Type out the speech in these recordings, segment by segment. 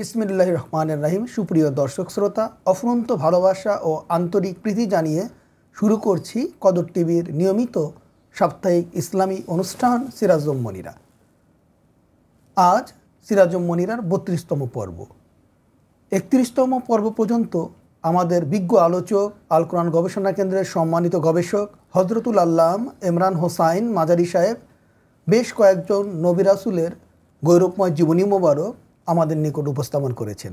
বিসমিল্লাহ রহমানের রাহিম সুপ্রিয় দর্শক শ্রোতা অফুরন্ত ভালোবাসা ও আন্তরিক প্রীতি জানিয়ে শুরু করছি কদর টিভির নিয়মিত সাপ্তাহিক ইসলামী অনুষ্ঠান সিরাজম মনিরা আজ সিরাজম মনিরার বত্রিশতম পর্ব একত্রিশতম পর্ব পর্যন্ত আমাদের বিজ্ঞ আলোচক আল কোরআন গবেষণা কেন্দ্রের সম্মানিত গবেষক হজরতুল আল্লাম ইমরান হোসাইন মাজারি সাহেব বেশ কয়েকজন নবিরাসুলের গৌরবময় জীবনী মোবারক আমাদের নিকট উপস্থাপন করেছেন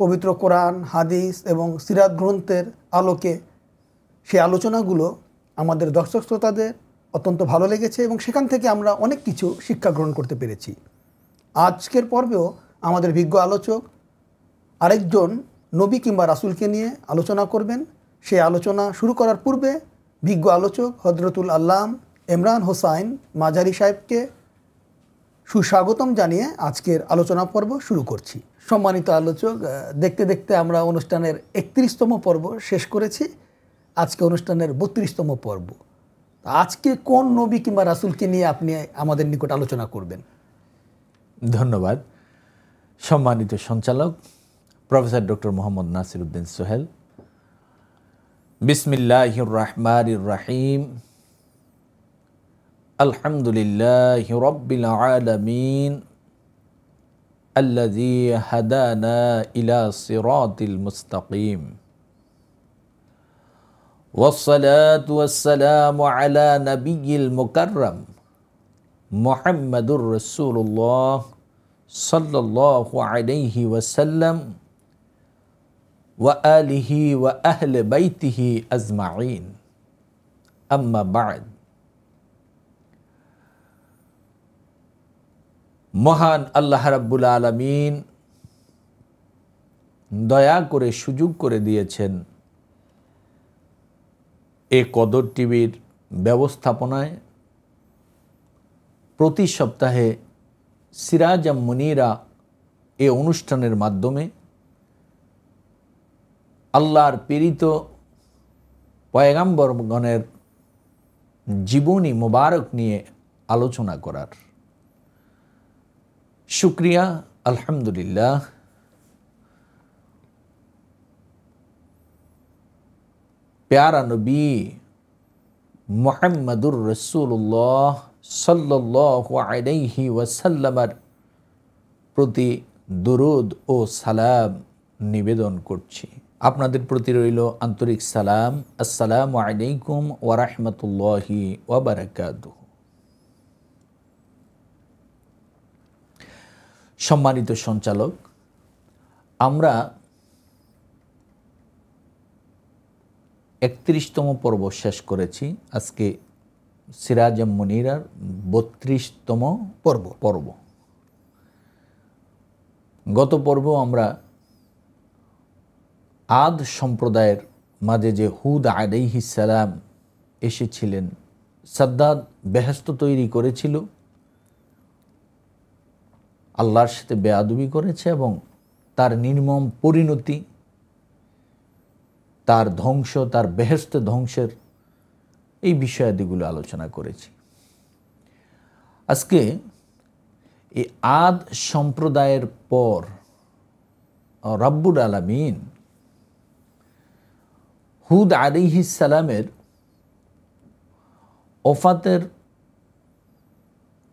পবিত্র কোরআন হাদিস এবং সিরাত গ্রন্থের আলোকে সেই আলোচনাগুলো আমাদের দর্শক শ্রোতাদের অত্যন্ত ভালো লেগেছে এবং সেখান থেকে আমরা অনেক কিছু শিক্ষা গ্রহণ করতে পেরেছি আজকের পর্বেও আমাদের বিজ্ঞ আলোচক আরেকজন নবী কিংবা রাসুলকে নিয়ে আলোচনা করবেন সেই আলোচনা শুরু করার পূর্বে বিজ্ঞ আলোচক হজরতুল আল্লাম ইমরান হোসাইন মাজারি সাহেবকে সুস্বাগতম জানিয়ে আজকের আলোচনা পর্ব শুরু করছি সম্মানিত আলোচক দেখতে দেখতে আমরা অনুষ্ঠানের একত্রিশতম পর্ব শেষ করেছি আজকে অনুষ্ঠানের বত্রিশতম পর্ব আজকে কোন নবী কিংবা রাসুলকে নিয়ে আপনি আমাদের নিকট আলোচনা করবেন ধন্যবাদ সম্মানিত সঞ্চালক প্রফেসর ডক্টর মোহাম্মদ নাসির উদ্দিন সোহেল বিসমিল্লাহ রাহমান রাহিম الحمد لله رب العالمين الذي هدانا إلى صراط المستقيم والصلاة والسلام على نبي المكرم محمد رسول الله صلى الله عليه وسلم وآله وأهل بيته أجمعين أما بعد মহান আল্লাহ রাব্বুল আলমিন দয়া করে সুযোগ করে দিয়েছেন এ কদর টিভির ব্যবস্থাপনায় প্রতি সপ্তাহে সিরাজ মনিরা এ অনুষ্ঠানের মাধ্যমে আল্লাহর পীড়িত পয়গাম্বরগণের জীবনী মোবারক নিয়ে আলোচনা করার শুক্রিয়া আলহামদুলিল্লাহ প্যারা নবী মোহাম্মদুর রসুল্লাহ সাল্লাহ ওয়াসাল্লামার প্রতি দুরুদ ও সালাম নিবেদন করছি আপনাদের প্রতি রইল আন্তরিক সালাম আসসালামু আলাইকুম ওয়ারাহমতুল্লাহি ওবরাকাতু সম্মানিত সঞ্চালক আমরা একত্রিশতম পর্ব শেষ করেছি আজকে সিরাজ মনিরার বত্রিশতম পর্ব পর্ব গত পর্ব আমরা আদ সম্প্রদায়ের মাঝে যে হুদ সালাম এসেছিলেন সাদ্দাদ বেহস্ত তৈরি করেছিল আল্লাহর সাথে বেয়াদুবি করেছে এবং তার নির্মম পরিণতি তার ধ্বংস তার বেহেস্ত ধ্বংসের এই বিষয়াদিগুলো আলোচনা করেছি আজকে এই আদ সম্প্রদায়ের পর রাব্বুল আলামিন হুদ সালামের ওফাতের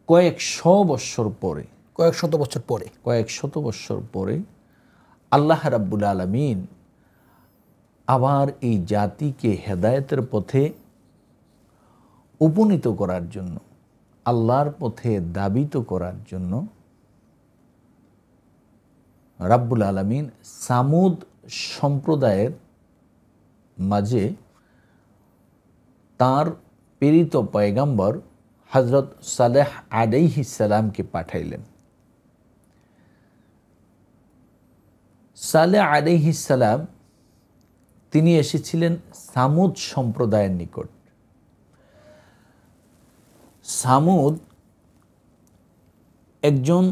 কয়েক শ বৎসর পরে কয়েক শত বছর পরে কয়েক শত বছর পরে আল্লাহ রাব্বুল আলমিন আবার এই জাতিকে হেদায়তের পথে উপনীত করার জন্য আল্লাহর পথে দাবিত করার জন্য রাব্বুল আলমিন সামুদ সম্প্রদায়ের মাঝে তার প্রেরিত পয়গাম্বর হজরত সালেহ ইসালামকে পাঠাইলেন সালে ইসালাম তিনি এসেছিলেন সামুদ সম্প্রদায়ের নিকট সামুদ একজন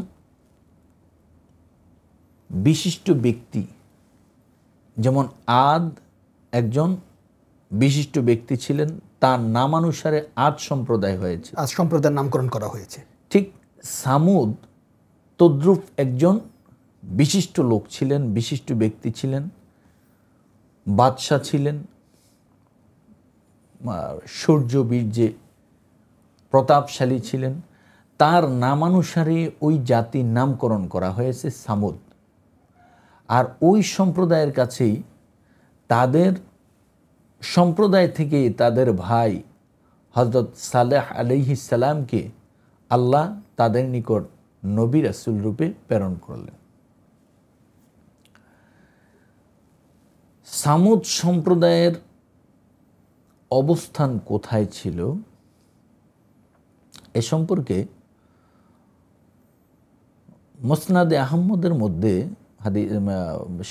বিশিষ্ট ব্যক্তি যেমন আদ একজন বিশিষ্ট ব্যক্তি ছিলেন তার নামানুসারে আদ সম্প্রদায় হয়েছে আদ সম্প্রদায়ের নামকরণ করা হয়েছে ঠিক সামুদ তদ্রুপ একজন বিশিষ্ট লোক ছিলেন বিশিষ্ট ব্যক্তি ছিলেন বাদশাহ ছিলেন সূর্য বীর্যে প্রতাপশালী ছিলেন তার নামানুসারে ওই জাতির নামকরণ করা হয়েছে সামুদ আর ওই সম্প্রদায়ের কাছেই তাদের সম্প্রদায় থেকে তাদের ভাই হজরত সালেহ আলহিসাল্লামকে আল্লাহ তাদের নিকট নবী রাসুল রূপে প্রেরণ করলেন সামুদ সম্প্রদায়ের অবস্থান কোথায় ছিল এ সম্পর্কে মোসনাদে আহম্মদের মধ্যে হাদি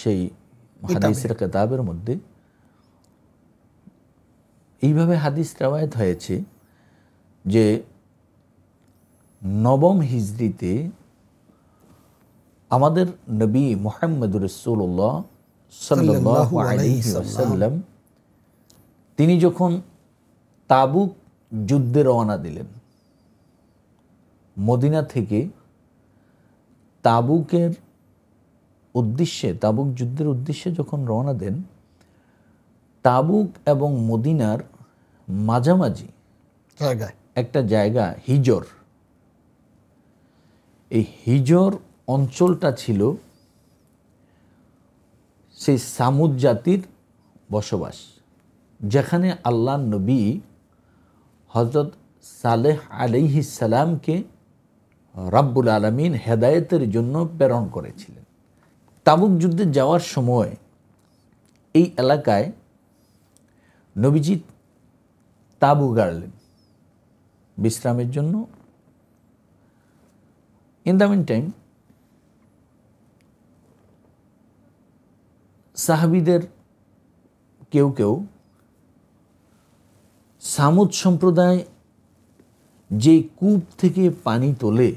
সেই হাদিসের কেতাবের মধ্যে এইভাবে হাদিস রেওয়ায়ত হয়েছে যে নবম হিজড়িতে আমাদের নবী মোহাম্মদ রসুল্লাহ সাল্লাম তিনি যখন তাবুক যুদ্ধে রওনা দিলেন মদিনা থেকে তাবুকের উদ্দেশ্যে তাবুক যুদ্ধের উদ্দেশ্যে যখন রওনা দেন তাবুক এবং মদিনার মাঝামাঝি একটা জায়গা হিজর এই হিজর অঞ্চলটা ছিল সেই সামুদ জাতির বসবাস যেখানে আল্লাহ নবী হজরত সালেহ সালামকে রাব্বুল আলমিন হেদায়েতের জন্য প্রেরণ করেছিলেন তাবুক যুদ্ধে যাওয়ার সময় এই এলাকায় নবীজি তাবু গাড়লেন বিশ্রামের জন্য ইন দ্য মিন টাইম সাহাবিদের কেউ কেউ সামুদ সম্প্রদায় যে কূপ থেকে পানি তোলে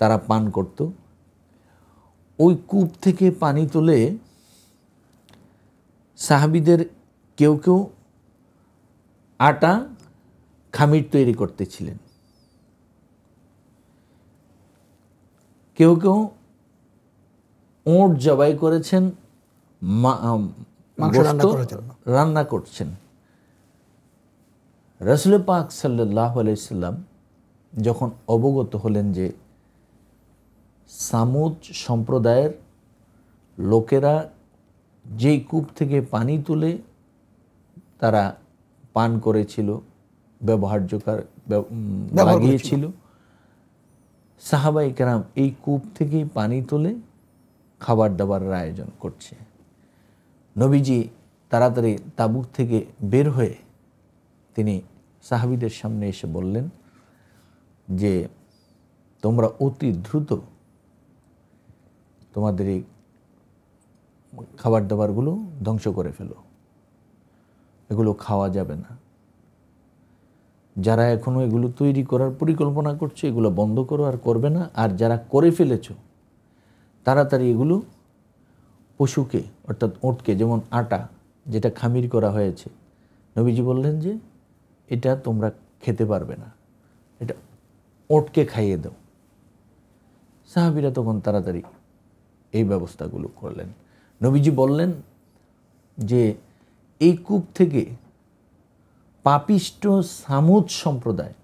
তারা পান করত ওই কূপ থেকে পানি তোলে সাহাবিদের কেউ কেউ আটা খামির তৈরি করতেছিলেন কেউ কেউ ওঁট জবাই করেছেন রান্না করছেন রসুল পাক সাল্লাহ আলাইসাল্লাম যখন অবগত হলেন যে সামুদ সম্প্রদায়ের লোকেরা যেই কূপ থেকে পানি তুলে তারা পান করেছিল ব্যবহার্য লাগিয়েছিল সাহাবাই এই কূপ থেকেই পানি তুলে খাবার দাবারের আয়োজন করছে নবীজি তাড়াতাড়ি তাবুক থেকে বের হয়ে তিনি সাহাবিদের সামনে এসে বললেন যে তোমরা অতি দ্রুত তোমাদের এই খাবার দাবারগুলো ধ্বংস করে ফেলো এগুলো খাওয়া যাবে না যারা এখনও এগুলো তৈরি করার পরিকল্পনা করছে এগুলো বন্ধ করো আর করবে না আর যারা করে ফেলেছো তাড়াতাড়ি এগুলো পশুকে অর্থাৎ ওটকে যেমন আটা যেটা খামির করা হয়েছে নবীজি বললেন যে এটা তোমরা খেতে পারবে না এটা ওটকে খাইয়ে দাও সাহাবিরা তখন তাড়াতাড়ি এই ব্যবস্থাগুলো করলেন নবীজি বললেন যে এই কূপ থেকে পাপিষ্ট সামুদ সম্প্রদায়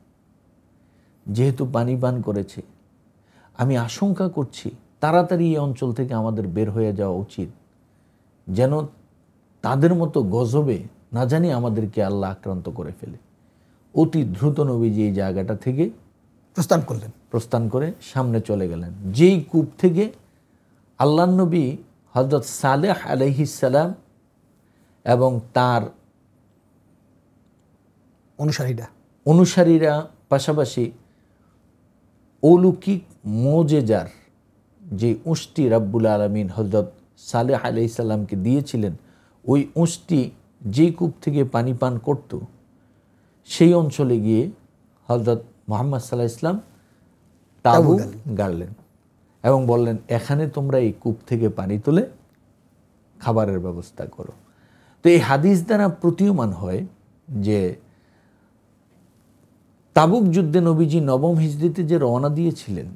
যেহেতু পানি পান করেছে আমি আশঙ্কা করছি তাড়াতাড়ি এই অঞ্চল থেকে আমাদের বের হয়ে যাওয়া উচিত যেন তাদের মতো গজবে না জানি আমাদেরকে আল্লাহ আক্রান্ত করে ফেলে অতি দ্রুত নবীজি এই জায়গাটা থেকে প্রস্থান করলেন প্রস্থান করে সামনে চলে গেলেন যেই কূপ থেকে আল্লাহ নবী হজরত সালেহ আলহিসাল্লাম এবং তার অনুসারীরা অনুসারীরা পাশাপাশি অলৌকিক মোজেজার যে উঁচটি রাব্বুল আলমিন হজরত সালেহ সাল্লামকে দিয়েছিলেন ওই উঁচটি যে কূপ থেকে পানি পান করত সেই অঞ্চলে গিয়ে হজরত মোহাম্মদ সাল্লাহ ইসলাম তাবু গাড়লেন এবং বললেন এখানে তোমরা এই কূপ থেকে পানি তুলে খাবারের ব্যবস্থা করো তো এই হাদিস দ্বারা প্রতীয়মান হয় যে তাবুক যুদ্ধে নবীজি নবম হিজড়িতে যে রওনা দিয়েছিলেন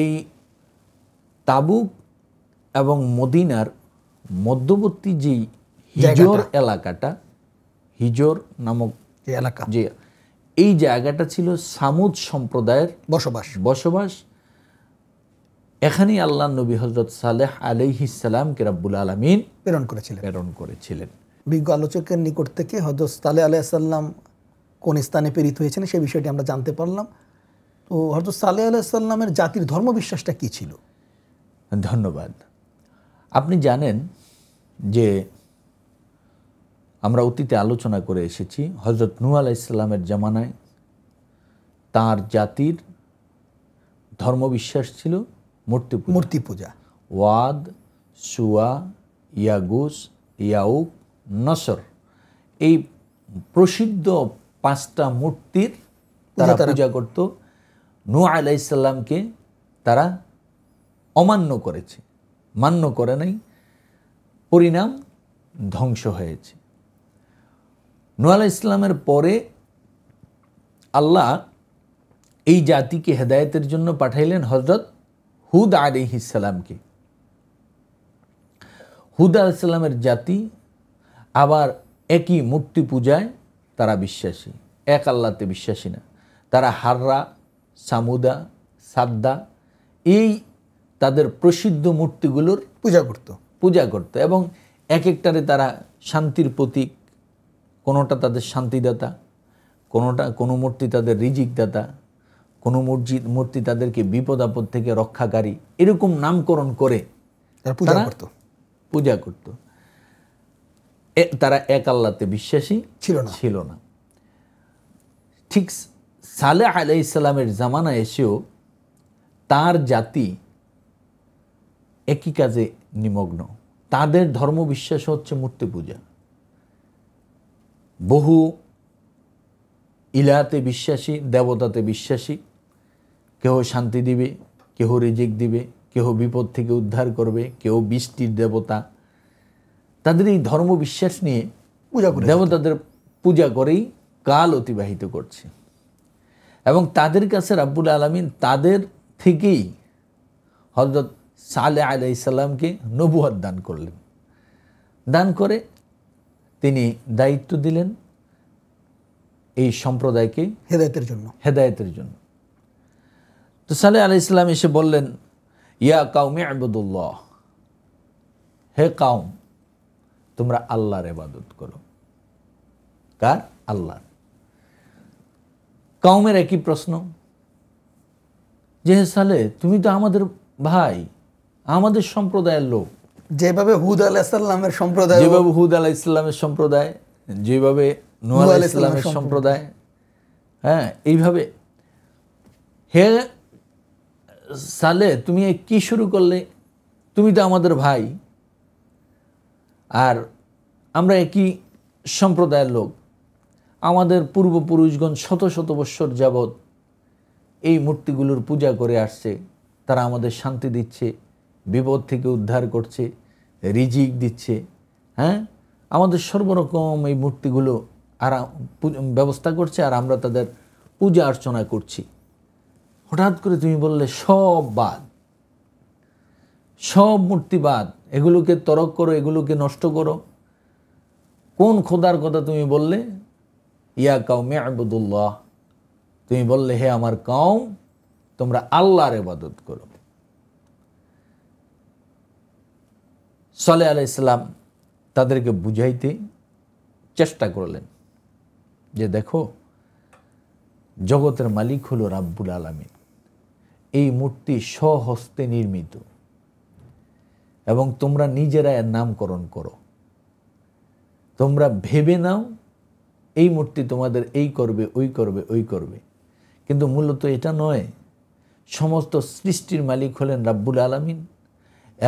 এই তাবুক এবং মদিনার মধ্যবর্তী যেই হিজোর এলাকাটা হিজোর নামক এলাকা যে এই জায়গাটা ছিল সামুদ সম্প্রদায়ের বসবাস বসবাস এখানেই আল্লাহ নবী হজরত সালেহ আলহিসামকে রাব্বুল আলমিন প্রেরণ করেছিলেন প্রেরণ করেছিলেন বিজ্ঞ আলোচকের নিকট থেকে হজরত সালেহ আলাইসাল্লাম কোন স্থানে প্রেরিত হয়েছেন সেই বিষয়টি আমরা জানতে পারলাম তো হজরত সালেহ আলাইসাল্লামের জাতির ধর্ম বিশ্বাসটা কী ছিল ধন্যবাদ আপনি জানেন যে আমরা অতীতে আলোচনা করে এসেছি হজরত নু আলাহ ইসলামের জামানায় তার জাতির ধর্মবিশ্বাস ছিল মূর্তি মূর্তি পূজা ওয়াদ সুয়া ইয়াগুস ইয়াউক নসর এই প্রসিদ্ধ পাঁচটা মূর্তির তারা পূজা করত নূ আলাইসাল্লামকে তারা অমান্য করেছে মান্য করে নাই পরিণাম ধ্বংস হয়েছে নোয়াল ইসলামের পরে আল্লাহ এই জাতিকে হেদায়তের জন্য পাঠাইলেন হজরত হুদ আলিহ ইসালামকে হুদ আলাইসাল্লামের জাতি আবার একই মূর্তি পূজায় তারা বিশ্বাসী এক আল্লাতে বিশ্বাসী না তারা হাররা সামুদা সাদ্দা এই তাদের প্রসিদ্ধ মূর্তিগুলোর পূজা করত পূজা করত এবং এক একটারে তারা শান্তির প্রতীক কোনোটা তাদের শান্তিদাতা কোনোটা কোনো মূর্তি তাদের রিজিকদাতা কোনো মসজিদ মূর্তি তাদেরকে বিপদ আপদ থেকে রক্ষাকারী এরকম নামকরণ করে পূজা করত পূজা করত তারা এক আল্লাতে বিশ্বাসী ছিল না ছিল না ঠিক সালেহ আলাই জামানা এসেও তার জাতি একই কাজে নিমগ্ন তাদের ধর্মবিশ্বাস হচ্ছে মূর্তি পূজা বহু ইলাতে বিশ্বাসী দেবতাতে বিশ্বাসী কেহ শান্তি দিবে কেহ রিজিক দিবে কেহ বিপদ থেকে উদ্ধার করবে কেউ বৃষ্টির দেবতা তাদের এই ধর্মবিশ্বাস নিয়ে পূজা করে দেবতাদের পূজা করেই কাল অতিবাহিত করছে এবং তাদের কাছে রাব্বুল আলমিন তাদের থেকেই হজরত সালে আলাই ইসাল্লামকে নবুয়াদ দান করলেন দান করে তিনি দায়িত্ব দিলেন এই সম্প্রদায়কে হেদায়তের জন্য হেদায়তের জন্য তো সালে আলাই ইসলাম এসে বললেন ইয়া কাউমে আবদুল্লাহ হে কাউম তোমরা আল্লাহর এবাদত করো কার আল্লাহ কাউমের একই প্রশ্ন যে সালে তুমি তো আমাদের ভাই আমাদের সম্প্রদায়ের লোক যেভাবে হুদ আলাহ ইসলামের সম্প্রদায় যেভাবে হুদ আলাহ ইসলামের সম্প্রদায় যেভাবে নুয়াল আলাহ ইসলামের সম্প্রদায় হ্যাঁ এইভাবে হে সালে তুমি কি শুরু করলে তুমি তো আমাদের ভাই আর আমরা একই সম্প্রদায়ের লোক আমাদের পূর্বপুরুষগণ শত শত বৎসর যাবৎ এই মূর্তিগুলোর পূজা করে আসছে তারা আমাদের শান্তি দিচ্ছে বিপদ থেকে উদ্ধার করছে রিজিক দিচ্ছে হ্যাঁ আমাদের সর্বরকম এই মূর্তিগুলো আর ব্যবস্থা করছে আর আমরা তাদের পূজা অর্চনা করছি হঠাৎ করে তুমি বললে সব বাদ সব মূর্তিবাদ এগুলোকে তরক করো এগুলোকে নষ্ট করো কোন খোদার কথা তুমি বললে ইয়া কাউমে আবদুল্লাহ তুমি বললে হে আমার কাউম তোমরা আল্লাহর এবাদত করো সালে আলাই ইসলাম তাদেরকে বুঝাইতে চেষ্টা করলেন যে দেখো জগতের মালিক হলো রাব্বুল আলমিন এই মূর্তি স্বহস্তে নির্মিত এবং তোমরা নিজেরা এর নামকরণ করো তোমরা ভেবে নাও এই মূর্তি তোমাদের এই করবে ওই করবে ওই করবে কিন্তু মূলত এটা নয় সমস্ত সৃষ্টির মালিক হলেন রাব্বুল আলমিন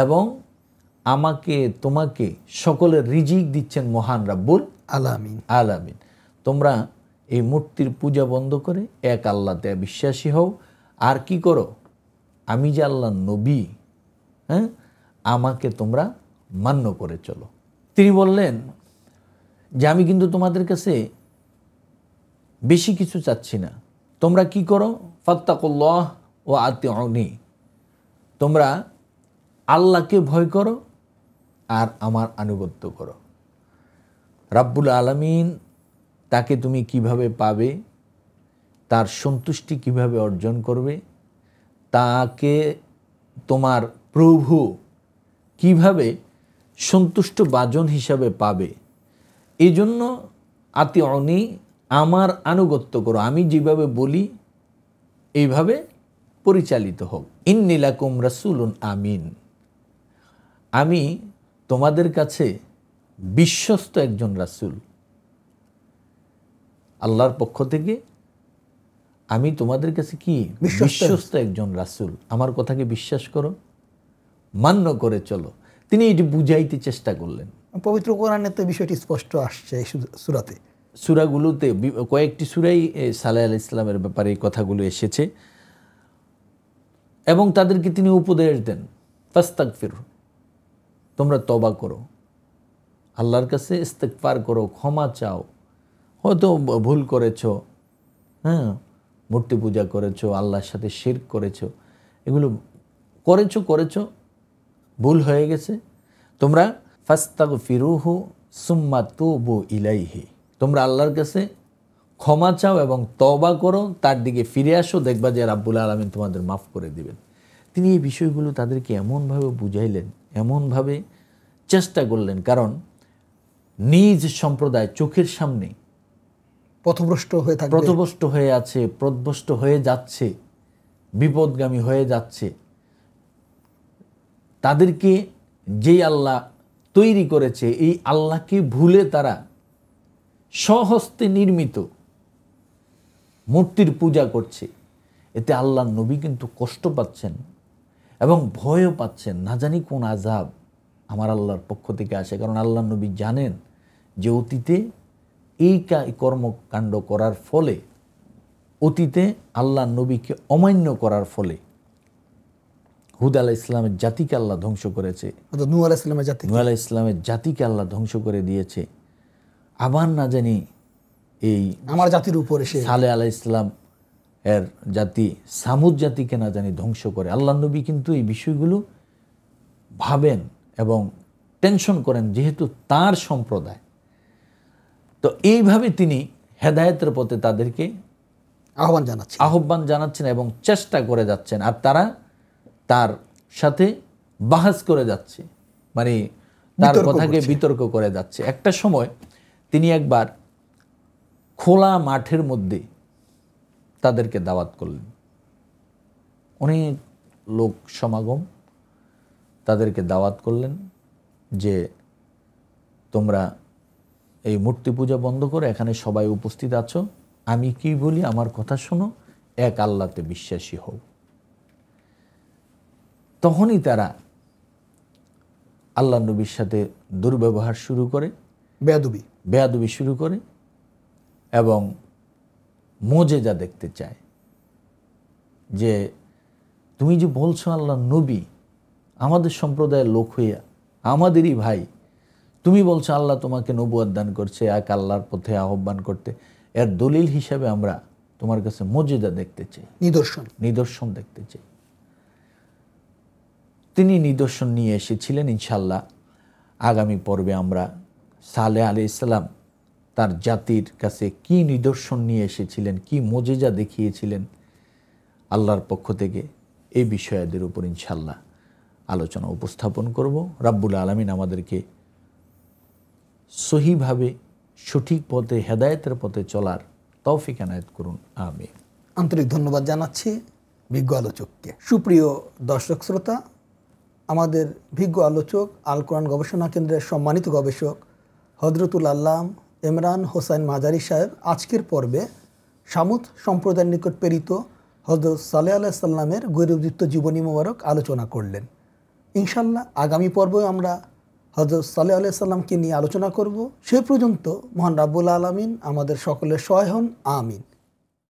এবং আমাকে তোমাকে সকলের রিজিক দিচ্ছেন মহান রাব্বুল আলামিন আলামিন তোমরা এই মূর্তির পূজা বন্ধ করে এক আল্লাহতে বিশ্বাসী হও আর কি করো আমি যে আল্লাহ নবী হ্যাঁ আমাকে তোমরা মান্য করে চলো তিনি বললেন যে আমি কিন্তু তোমাদের কাছে বেশি কিছু চাচ্ছি না তোমরা কি করো ফত্তাকল্লাহ ও আতি তোমরা আল্লাহকে ভয় করো আর আমার আনুগত্য করো রাব্বুল আলমিন তাকে তুমি কিভাবে পাবে তার সন্তুষ্টি কিভাবে অর্জন করবে তাকে তোমার প্রভু কিভাবে সন্তুষ্ট বাজন হিসাবে পাবে এই জন্য আতি অনি আমার আনুগত্য করো আমি যেভাবে বলি এইভাবে পরিচালিত হোক ইন্নিলাকুম রাসুলুন আমিন আমি তোমাদের কাছে বিশ্বস্ত একজন রাসুল আল্লাহর পক্ষ থেকে আমি তোমাদের কাছে কি বিশ্বস্ত একজন রাসুল আমার কথাকে বিশ্বাস করো মান্য করে চলো তিনি এটি বুঝাইতে চেষ্টা করলেন পবিত্র কোরআনে তো বিষয়টি স্পষ্ট আসছে এই সুরাতে সুরাগুলোতে কয়েকটি সুরাই সালাহ আল ইসলামের ব্যাপারে এই কথাগুলো এসেছে এবং তাদেরকে তিনি উপদেশ দেন ফাস্তাক ফিরুন তোমরা তবা করো আল্লাহর কাছে ইস্তেকফার করো ক্ষমা চাও হয়তো ভুল করেছ হ্যাঁ মূর্তি পূজা করেছো আল্লাহর সাথে শির করেছো এগুলো করেছো করেছো ভুল হয়ে গেছে তোমরা ফাস্তাগ ফিরুহু সুম্মা বু ইলাইহি তোমরা আল্লাহর কাছে ক্ষমা চাও এবং তবা করো তার দিকে ফিরে আসো দেখবা যে রাব্বুল আলমিন তোমাদের মাফ করে দিবেন তিনি এই বিষয়গুলো তাদেরকে এমনভাবে বুঝাইলেন এমনভাবে চেষ্টা করলেন কারণ নিজ সম্প্রদায় চোখের সামনে পথভ্রষ্ট হয়ে থাকে পথভ্রষ্ট হয়ে আছে প্রদভ্রষ্ট হয়ে যাচ্ছে বিপদগামী হয়ে যাচ্ছে তাদেরকে যেই আল্লাহ তৈরি করেছে এই আল্লাহকে ভুলে তারা স্বহস্তে নির্মিত মূর্তির পূজা করছে এতে আল্লাহ নবী কিন্তু কষ্ট পাচ্ছেন এবং ভয়ও পাচ্ছেন না জানি কোন আজাব আমার আল্লাহর পক্ষ থেকে আসে কারণ আল্লাহ নবী জানেন যে অতীতে এই কর্মকাণ্ড করার ফলে অতীতে আল্লাহ নবীকে অমান্য করার ফলে হুদ আলাহ ইসলামের জাতিকে আল্লাহ ধ্বংস করেছে নু আলাহ ইসলামের জাতি ইসলামের জাতিকে আল্লাহ ধ্বংস করে দিয়েছে আবার না জানি এই আমার জাতির উপরে সালে আলাহ ইসলাম এর জাতি সামুদ জাতিকে না জানি ধ্বংস করে আল্লাহ নবী কিন্তু এই বিষয়গুলো ভাবেন এবং টেনশন করেন যেহেতু তার সম্প্রদায় তো এইভাবে তিনি হেদায়তের পথে তাদেরকে আহ্বান জানাচ্ছেন আহ্বান জানাচ্ছেন এবং চেষ্টা করে যাচ্ছেন আর তারা তার সাথে বাহাজ করে যাচ্ছে মানে তার কথাকে বিতর্ক করে যাচ্ছে একটা সময় তিনি একবার খোলা মাঠের মধ্যে তাদেরকে দাওয়াত করলেন অনেক লোক সমাগম তাদেরকে দাওয়াত করলেন যে তোমরা এই মূর্তি পূজা বন্ধ করে এখানে সবাই উপস্থিত আছো আমি কি বলি আমার কথা শোনো এক আল্লাতে বিশ্বাসী হও তখনই তারা আল্লাহ নবীর সাথে দুর্ব্যবহার শুরু করে বেয়াদুবি বেয়াদুবি শুরু করে এবং মোজেজা দেখতে চায় যে তুমি যে বলছো আল্লাহ নবী আমাদের সম্প্রদায়ের লোক হইয়া আমাদেরই ভাই তুমি বলছো আল্লাহ তোমাকে নবুয়াদ দান করছে এক আল্লাহর পথে আহ্বান করতে এর দলিল হিসাবে আমরা তোমার কাছে মজেদা দেখতে চাই নিদর্শন নিদর্শন দেখতে চাই তিনি নিদর্শন নিয়ে এসেছিলেন ইনশাল্লাহ আগামী পর্বে আমরা সালে আলি ইসলাম তার জাতির কাছে কি নিদর্শন নিয়ে এসেছিলেন কি মজেজা দেখিয়েছিলেন আল্লাহর পক্ষ থেকে এই বিষয়াদের উপর ইনশাল্লাহ আলোচনা উপস্থাপন করব রাব্বুল আলমিন আমাদেরকে সহিভাবে সঠিক পথে হেদায়তের পথে চলার তৌফিক আনায়ত করুন আমি আন্তরিক ধন্যবাদ জানাচ্ছি বিজ্ঞ আলোচককে সুপ্রিয় দর্শক শ্রোতা আমাদের বিজ্ঞ আলোচক আল কোরআন গবেষণা কেন্দ্রের সম্মানিত গবেষক হজরতুল আল্লাম ইমরান হোসেন মাজারি সাহেব আজকের পর্বে সামুদ সম্প্রদায়ের নিকট প্রেরিত হজরত সালে আল্লাহ সাল্লামের গৈরবযুক্ত জীবনী মোবারক আলোচনা করলেন ইনশাল্লাহ আগামী পর্বেও আমরা হজরত সালে আল্লাহ সাল্লামকে নিয়ে আলোচনা করব সে পর্যন্ত মোহান রাবুল আলমিন আমাদের সকলের সহায় হন আমিন